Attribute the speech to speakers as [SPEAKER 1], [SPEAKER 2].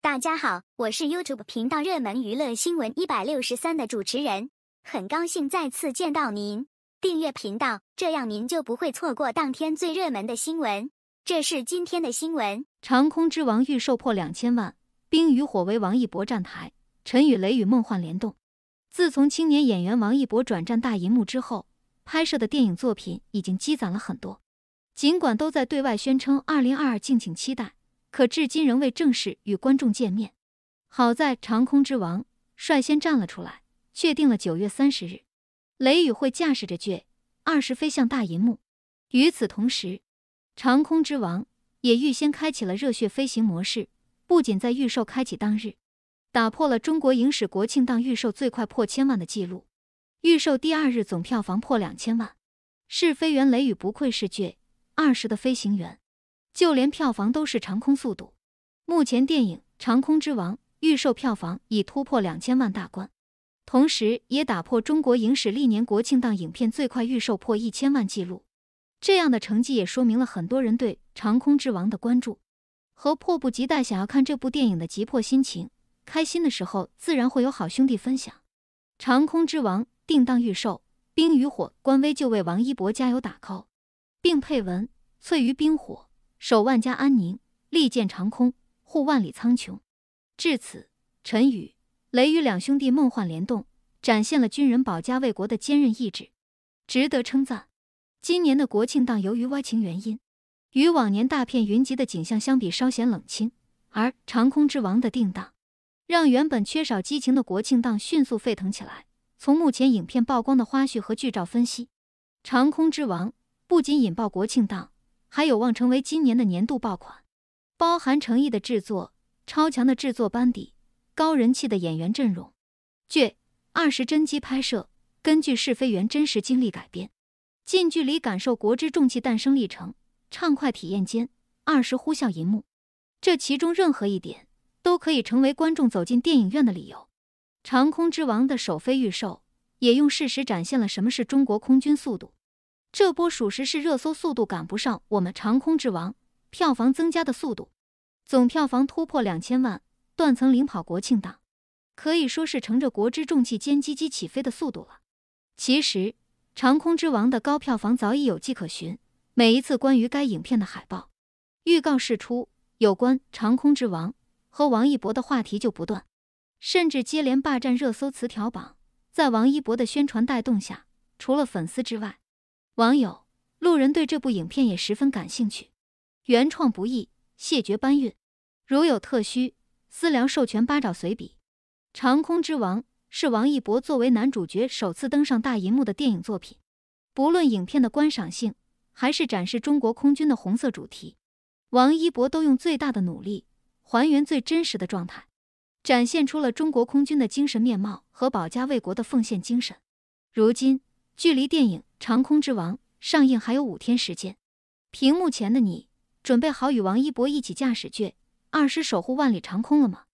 [SPEAKER 1] 大家好，我是 YouTube 频道热门娱乐新闻一百六十三的主持人，很高兴再次见到您。订阅频道，这样您就不会错过当天最热门的新闻。这是今天的新闻：《长空之王》预售破两千万，《冰与火》为王一博站台，《陈与雷》与梦幻联动。自从青年演员王一博转战大银幕之后，拍摄的电影作品已经积攒了很多，尽管都在对外宣称“二零二二敬请期待”。可至今仍未正式与观众见面。好在《长空之王》率先站了出来，确定了九月三十日，雷雨会驾驶着“倔二十”飞向大银幕。与此同时，《长空之王》也预先开启了热血飞行模式，不仅在预售开启当日，打破了中国影史国庆档预售最快破千万的记录，预售第二日总票房破两千万。试飞员雷雨不愧是“倔二十”的飞行员。就连票房都是长空速度，目前电影《长空之王》预售票房已突破两千万大关，同时也打破中国影史历年国庆档影片最快预售破一千万纪录。这样的成绩也说明了很多人对《长空之王》的关注和迫不及待想要看这部电影的急迫心情。开心的时候自然会有好兄弟分享，《长空之王》定档预售，冰与火官微就为王一博加油打 call，并配文“翠于冰火”。守万家安宁，利剑长空，护万里苍穹。至此，陈宇、雷雨两兄弟梦幻联动，展现了军人保家卫国的坚韧意志，值得称赞。今年的国庆档由于外情原因，与往年大片云集的景象相比稍显冷清，而《长空之王》的定档，让原本缺少激情的国庆档迅速沸腾起来。从目前影片曝光的花絮和剧照分析，《长空之王》不仅引爆国庆档。还有望成为今年的年度爆款。包含诚意的制作、超强的制作班底、高人气的演员阵容，剧二十帧机拍摄，根据试飞员真实经历改编，近距离感受国之重器诞生历程，畅快体验间二十呼啸银幕。这其中任何一点都可以成为观众走进电影院的理由。《长空之王》的首飞预售也用事实展现了什么是中国空军速度。这波属实是热搜速度赶不上我们《长空之王》票房增加的速度，总票房突破两千万，断层领跑国庆档，可以说是乘着国之重器歼击机起飞的速度了。其实，《长空之王》的高票房早已有迹可循，每一次关于该影片的海报、预告释出，有关《长空之王》和王一博的话题就不断，甚至接连霸占热搜词条榜。在王一博的宣传带动下，除了粉丝之外，网友、路人对这部影片也十分感兴趣。原创不易，谢绝搬运。如有特需，私聊授权。八爪随笔，《长空之王》是王一博作为男主角首次登上大银幕的电影作品。不论影片的观赏性，还是展示中国空军的红色主题，王一博都用最大的努力还原最真实的状态，展现出了中国空军的精神面貌和保家卫国的奉献精神。如今，距离电影。《长空之王》上映还有五天时间，屏幕前的你，准备好与王一博一起驾驶“倔二师”守护万里长空了吗？